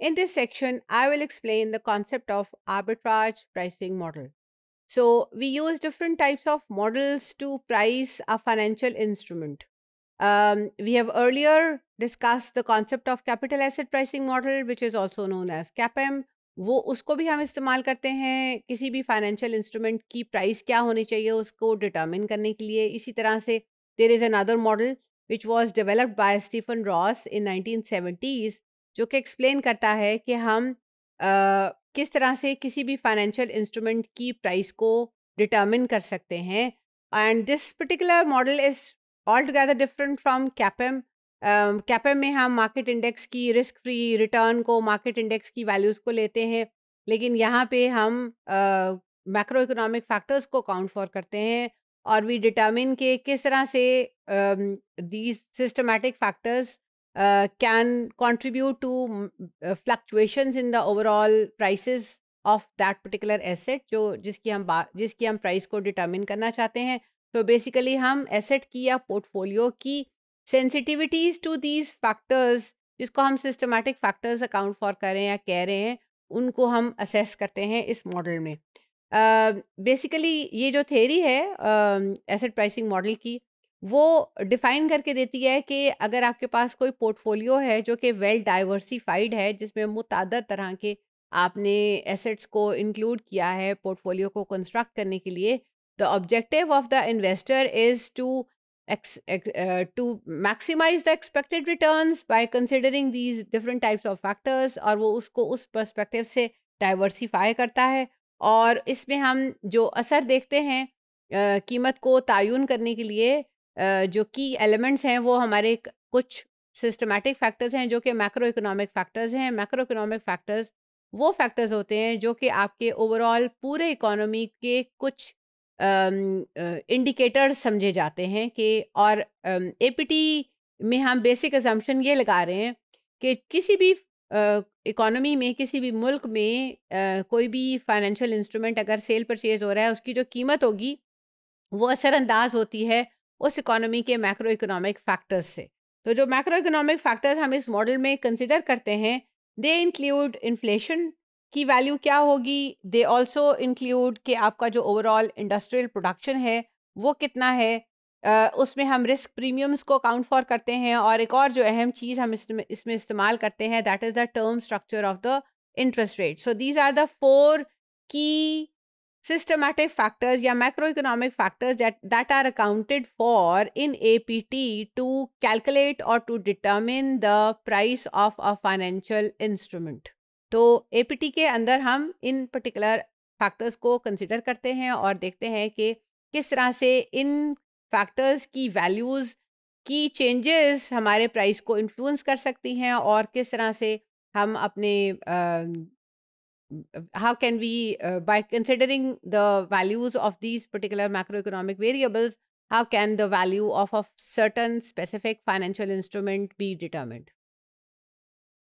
In this section, I will explain the concept of arbitrage pricing model. So we use different types of models to price a financial instrument. Um, we have earlier discussed the concept of capital asset pricing model, which is also known as CAPM. वो उसको भी हम इस्तेमाल करते हैं किसी भी financial instrument की प्राइस क्या होनी चाहिए उसको डिटर्मिन करने के लिए इसी तरह से there is another model which was developed by Stephen Ross in 1970s जो कि एक्सप्लेन करता है कि हम आ, किस तरह से किसी भी फाइनेंशियल इंस्ट्रूमेंट की प्राइस को डिटर्मिन कर सकते हैं and this particular model is altogether different from CAPM CAPM में हम मार्केट इंडेक्स की रिस्क फ्री रिटर्न को मार्केट इंडेक्स की वैल्यूज़ को लेते हैं लेकिन यहाँ पे हम मैक्रो इकोनॉमिक फैक्टर्स को काउंट फॉर करते हैं और वी डिटर्मिन के किस तरह से these systematic factors uh, can contribute to uh, fluctuations in the overall prices of that particular asset जो जिसकी हम जिसकी हम price को determine करना चाहते हैं तो basically हम asset की या portfolio की sensitivities to these factors जिसको हम systematic factors account for करें या कह रहे हैं उनको हम assess करते हैं इस मॉडल में बेसिकली uh, ये जो थेरी है एसेट प्राइसिंग मॉडल की वो डिफाइन करके देती है कि अगर आपके पास कोई पोर्टफोलियो है जो कि वेल डाइवर्सिफाइड है जिसमें मुतद तरह के आपने एसेट्स को इंक्लूड किया है पोर्टफोलियो को कंस्ट्रक्ट करने के लिए the objective of the investor is to to maximize the expected return by considering these different types of factors और वो उसको उस परस्पेक्टिव से डाइवर्सीफाई करता है और इसमें हम जो असर देखते हैं कीमत को तयन करने के लिए जो कि एलिमेंट्स हैं वो हमारे कुछ सिस्टमेटिक फैक्टर्स हैं जो कि मैक्रो इकोनॉमिक फैक्टर्स हैं मैक्रो इकोनॉमिक फैक्टर्स वो फैक्टर्स होते हैं जो कि आपके ओवरऑल पूरे इकोनॉमी के कुछ इंडिकेटर्स समझे जाते हैं कि और एपीटी में हम बेसिक एजम्पन ये लगा रहे हैं कि किसी भी इकोनॉमी में किसी भी मुल्क में आ, कोई भी फाइनेंशियल इंस्ट्रूमेंट अगर सेल परचेज हो रहा है उसकी जो कीमत होगी वो असरअंदाज होती है उस इकोनॉमी के मैक्रो इकोनॉमिक फैक्टर्स से तो जो मैक्रो इकोनॉमिक फैक्टर्स हम इस मॉडल में कंसिडर करते हैं दे इंक्लूड इन्फ्लेशन की वैल्यू क्या होगी दे ऑल्सो इंक्लूड कि आपका जो ओवरऑल इंडस्ट्रियल प्रोडक्शन है वो कितना है Uh, उसमें हम रिस्क प्रीमियम्स को काउंट फॉर करते हैं और एक और जो अहम चीज़ हम इसमें इस्तेमाल करते हैं that is the term structure of the interest rate so these are the four key systematic factors ya macroeconomic factors that, that are accounted for in APT to calculate or to determine the price of a financial instrument. to APT ke andar hum in particular factors ko consider karte hain aur dekhte hain ki kis tarah se in factors ki values ki changes hamare price ko influence kar sakti hain aur kis tarah se hum apne uh, how can we uh, by considering the values of these particular macroeconomic variables how can the value of a certain specific financial instrument be determined